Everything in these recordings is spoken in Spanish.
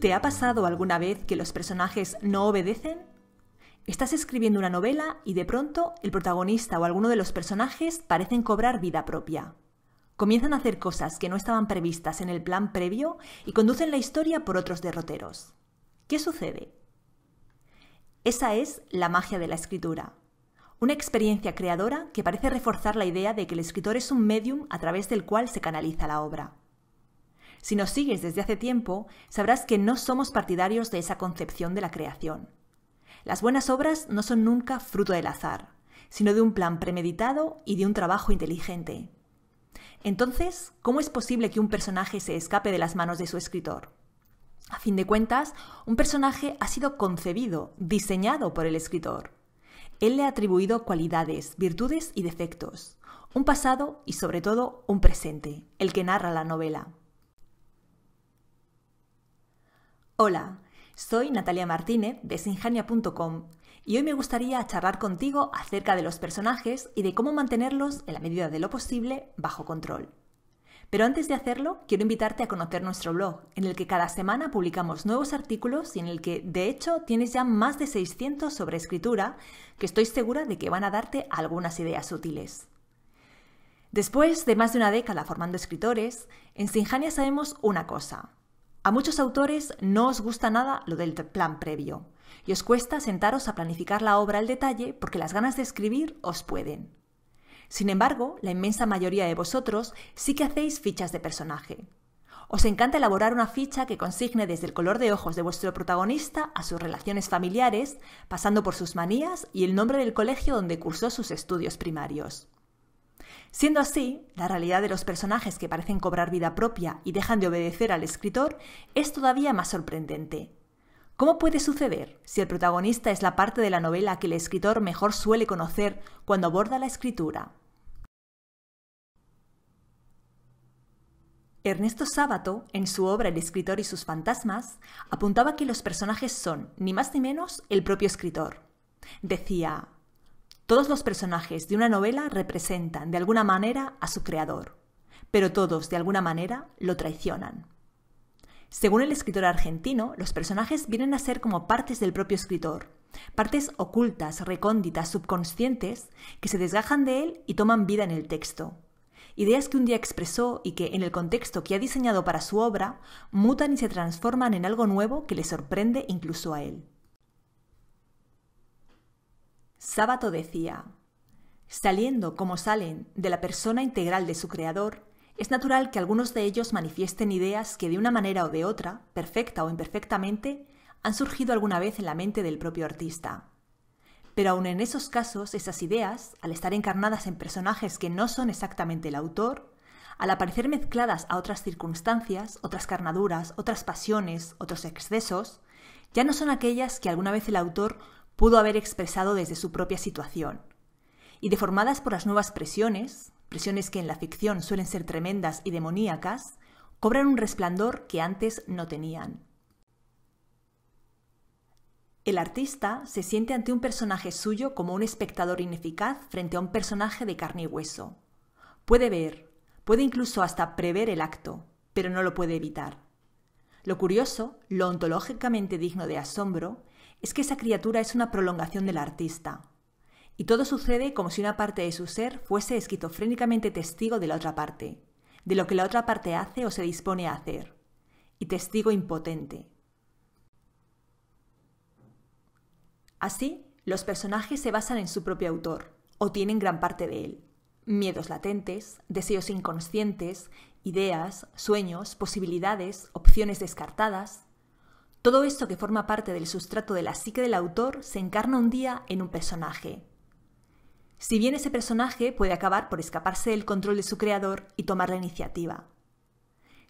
¿Te ha pasado alguna vez que los personajes no obedecen? Estás escribiendo una novela y de pronto el protagonista o alguno de los personajes parecen cobrar vida propia. Comienzan a hacer cosas que no estaban previstas en el plan previo y conducen la historia por otros derroteros. ¿Qué sucede? Esa es la magia de la escritura. Una experiencia creadora que parece reforzar la idea de que el escritor es un medium a través del cual se canaliza la obra. Si nos sigues desde hace tiempo, sabrás que no somos partidarios de esa concepción de la creación. Las buenas obras no son nunca fruto del azar, sino de un plan premeditado y de un trabajo inteligente. Entonces, ¿cómo es posible que un personaje se escape de las manos de su escritor? A fin de cuentas, un personaje ha sido concebido, diseñado por el escritor. Él le ha atribuido cualidades, virtudes y defectos, un pasado y sobre todo un presente, el que narra la novela. Hola, soy Natalia Martínez de Sinjania.com y hoy me gustaría charlar contigo acerca de los personajes y de cómo mantenerlos, en la medida de lo posible, bajo control. Pero antes de hacerlo, quiero invitarte a conocer nuestro blog, en el que cada semana publicamos nuevos artículos y en el que, de hecho, tienes ya más de 600 sobre escritura, que estoy segura de que van a darte algunas ideas útiles. Después de más de una década formando escritores, en Sinjania sabemos una cosa, a muchos autores no os gusta nada lo del plan previo y os cuesta sentaros a planificar la obra al detalle porque las ganas de escribir os pueden. Sin embargo, la inmensa mayoría de vosotros sí que hacéis fichas de personaje. Os encanta elaborar una ficha que consigne desde el color de ojos de vuestro protagonista a sus relaciones familiares, pasando por sus manías y el nombre del colegio donde cursó sus estudios primarios. Siendo así, la realidad de los personajes que parecen cobrar vida propia y dejan de obedecer al escritor es todavía más sorprendente. ¿Cómo puede suceder si el protagonista es la parte de la novela que el escritor mejor suele conocer cuando aborda la escritura? Ernesto Sábato, en su obra El escritor y sus fantasmas, apuntaba que los personajes son, ni más ni menos, el propio escritor. Decía, todos los personajes de una novela representan de alguna manera a su creador, pero todos de alguna manera lo traicionan. Según el escritor argentino, los personajes vienen a ser como partes del propio escritor, partes ocultas, recónditas, subconscientes, que se desgajan de él y toman vida en el texto. Ideas que un día expresó y que, en el contexto que ha diseñado para su obra, mutan y se transforman en algo nuevo que le sorprende incluso a él. Sábato decía, saliendo como salen de la persona integral de su creador, es natural que algunos de ellos manifiesten ideas que de una manera o de otra, perfecta o imperfectamente, han surgido alguna vez en la mente del propio artista. Pero aun en esos casos, esas ideas, al estar encarnadas en personajes que no son exactamente el autor, al aparecer mezcladas a otras circunstancias, otras carnaduras, otras pasiones, otros excesos, ya no son aquellas que alguna vez el autor pudo haber expresado desde su propia situación. Y deformadas por las nuevas presiones, presiones que en la ficción suelen ser tremendas y demoníacas, cobran un resplandor que antes no tenían. El artista se siente ante un personaje suyo como un espectador ineficaz frente a un personaje de carne y hueso. Puede ver, puede incluso hasta prever el acto, pero no lo puede evitar. Lo curioso, lo ontológicamente digno de asombro, es que esa criatura es una prolongación del artista. Y todo sucede como si una parte de su ser fuese esquizofrénicamente testigo de la otra parte, de lo que la otra parte hace o se dispone a hacer, y testigo impotente. Así, los personajes se basan en su propio autor, o tienen gran parte de él. Miedos latentes, deseos inconscientes, ideas, sueños, posibilidades, opciones descartadas, todo esto que forma parte del sustrato de la psique del autor se encarna un día en un personaje. Si bien ese personaje puede acabar por escaparse del control de su creador y tomar la iniciativa.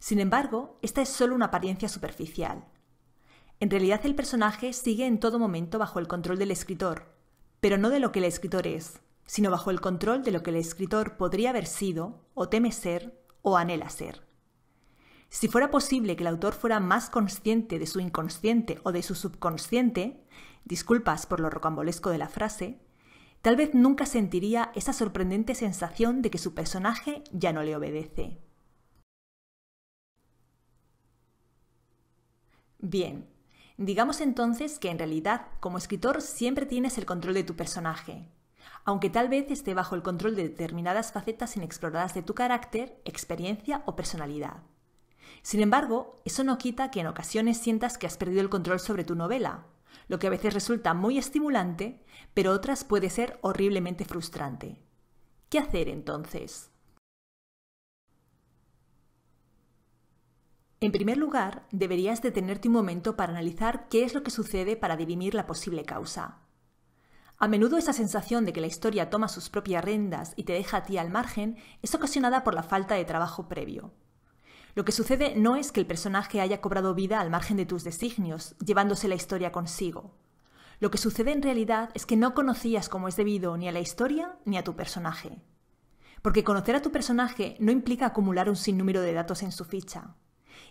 Sin embargo, esta es solo una apariencia superficial. En realidad el personaje sigue en todo momento bajo el control del escritor, pero no de lo que el escritor es, sino bajo el control de lo que el escritor podría haber sido, o teme ser, o anhela ser. Si fuera posible que el autor fuera más consciente de su inconsciente o de su subconsciente, disculpas por lo rocambolesco de la frase, tal vez nunca sentiría esa sorprendente sensación de que su personaje ya no le obedece. Bien, digamos entonces que en realidad como escritor siempre tienes el control de tu personaje, aunque tal vez esté bajo el control de determinadas facetas inexploradas de tu carácter, experiencia o personalidad. Sin embargo, eso no quita que en ocasiones sientas que has perdido el control sobre tu novela, lo que a veces resulta muy estimulante, pero otras puede ser horriblemente frustrante. ¿Qué hacer entonces? En primer lugar, deberías detenerte un momento para analizar qué es lo que sucede para dirimir la posible causa. A menudo esa sensación de que la historia toma sus propias rendas y te deja a ti al margen es ocasionada por la falta de trabajo previo. Lo que sucede no es que el personaje haya cobrado vida al margen de tus designios, llevándose la historia consigo. Lo que sucede en realidad es que no conocías como es debido ni a la historia ni a tu personaje. Porque conocer a tu personaje no implica acumular un sinnúmero de datos en su ficha.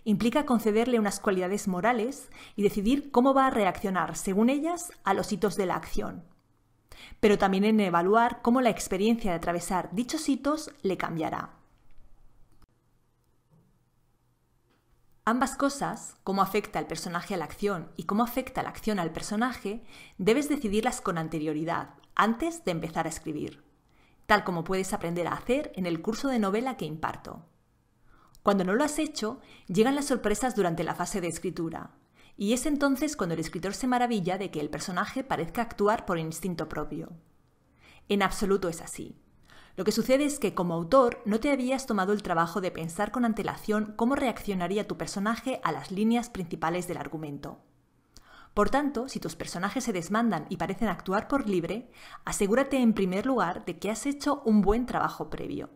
Implica concederle unas cualidades morales y decidir cómo va a reaccionar, según ellas, a los hitos de la acción. Pero también en evaluar cómo la experiencia de atravesar dichos hitos le cambiará. Ambas cosas, cómo afecta el personaje a la acción y cómo afecta la acción al personaje, debes decidirlas con anterioridad, antes de empezar a escribir, tal como puedes aprender a hacer en el curso de novela que imparto. Cuando no lo has hecho, llegan las sorpresas durante la fase de escritura, y es entonces cuando el escritor se maravilla de que el personaje parezca actuar por instinto propio. En absoluto es así. Lo que sucede es que como autor no te habías tomado el trabajo de pensar con antelación cómo reaccionaría tu personaje a las líneas principales del argumento. Por tanto, si tus personajes se desmandan y parecen actuar por libre, asegúrate en primer lugar de que has hecho un buen trabajo previo.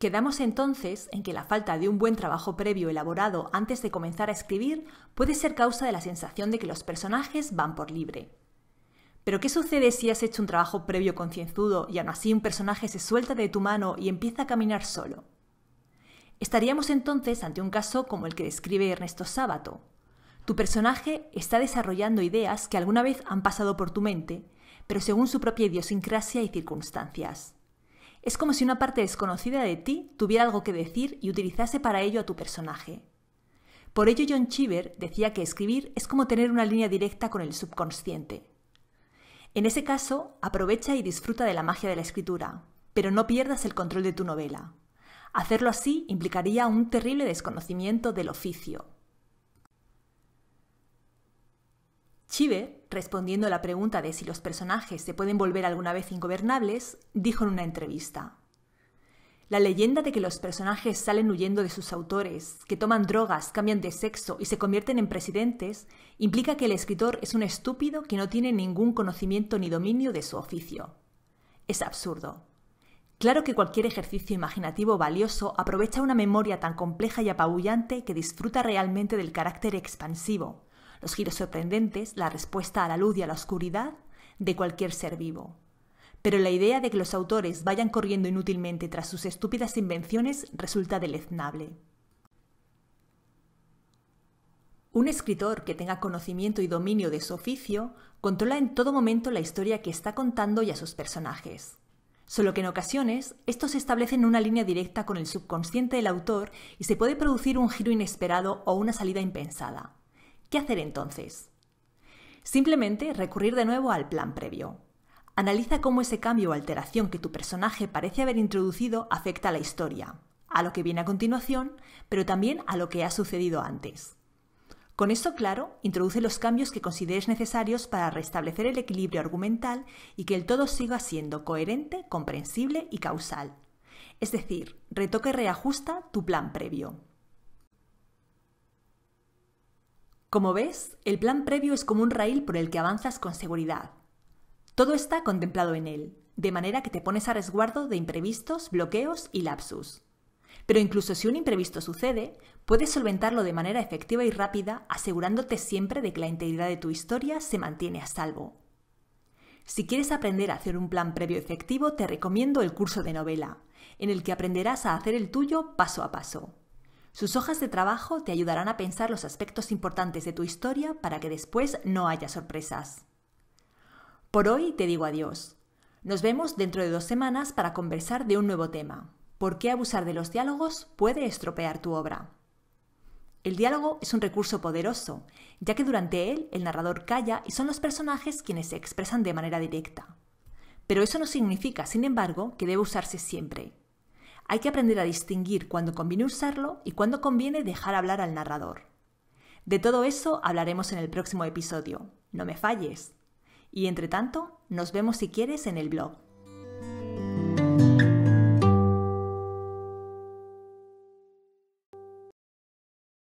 Quedamos entonces en que la falta de un buen trabajo previo elaborado antes de comenzar a escribir puede ser causa de la sensación de que los personajes van por libre. Pero ¿qué sucede si has hecho un trabajo previo concienzudo y aún así un personaje se suelta de tu mano y empieza a caminar solo? Estaríamos entonces ante un caso como el que describe Ernesto Sábato. Tu personaje está desarrollando ideas que alguna vez han pasado por tu mente, pero según su propia idiosincrasia y circunstancias. Es como si una parte desconocida de ti tuviera algo que decir y utilizase para ello a tu personaje. Por ello John Cheever decía que escribir es como tener una línea directa con el subconsciente. En ese caso, aprovecha y disfruta de la magia de la escritura, pero no pierdas el control de tu novela. Hacerlo así implicaría un terrible desconocimiento del oficio. Chive, respondiendo a la pregunta de si los personajes se pueden volver alguna vez ingobernables, dijo en una entrevista, la leyenda de que los personajes salen huyendo de sus autores, que toman drogas, cambian de sexo y se convierten en presidentes, implica que el escritor es un estúpido que no tiene ningún conocimiento ni dominio de su oficio. Es absurdo. Claro que cualquier ejercicio imaginativo valioso aprovecha una memoria tan compleja y apabullante que disfruta realmente del carácter expansivo, los giros sorprendentes, la respuesta a la luz y a la oscuridad de cualquier ser vivo pero la idea de que los autores vayan corriendo inútilmente tras sus estúpidas invenciones resulta deleznable. Un escritor que tenga conocimiento y dominio de su oficio controla en todo momento la historia que está contando y a sus personajes. Solo que en ocasiones estos establecen una línea directa con el subconsciente del autor y se puede producir un giro inesperado o una salida impensada. ¿Qué hacer entonces? Simplemente recurrir de nuevo al plan previo. Analiza cómo ese cambio o alteración que tu personaje parece haber introducido afecta a la historia, a lo que viene a continuación, pero también a lo que ha sucedido antes. Con esto claro, introduce los cambios que consideres necesarios para restablecer el equilibrio argumental y que el todo siga siendo coherente, comprensible y causal. Es decir, retoque, y reajusta tu plan previo. Como ves, el plan previo es como un raíl por el que avanzas con seguridad, todo está contemplado en él, de manera que te pones a resguardo de imprevistos, bloqueos y lapsus. Pero incluso si un imprevisto sucede, puedes solventarlo de manera efectiva y rápida asegurándote siempre de que la integridad de tu historia se mantiene a salvo. Si quieres aprender a hacer un plan previo efectivo, te recomiendo el curso de novela, en el que aprenderás a hacer el tuyo paso a paso. Sus hojas de trabajo te ayudarán a pensar los aspectos importantes de tu historia para que después no haya sorpresas. Por hoy te digo adiós. Nos vemos dentro de dos semanas para conversar de un nuevo tema. ¿Por qué abusar de los diálogos puede estropear tu obra? El diálogo es un recurso poderoso, ya que durante él el narrador calla y son los personajes quienes se expresan de manera directa. Pero eso no significa, sin embargo, que debe usarse siempre. Hay que aprender a distinguir cuándo conviene usarlo y cuándo conviene dejar hablar al narrador. De todo eso hablaremos en el próximo episodio. No me falles. Y entre tanto, nos vemos si quieres en el blog.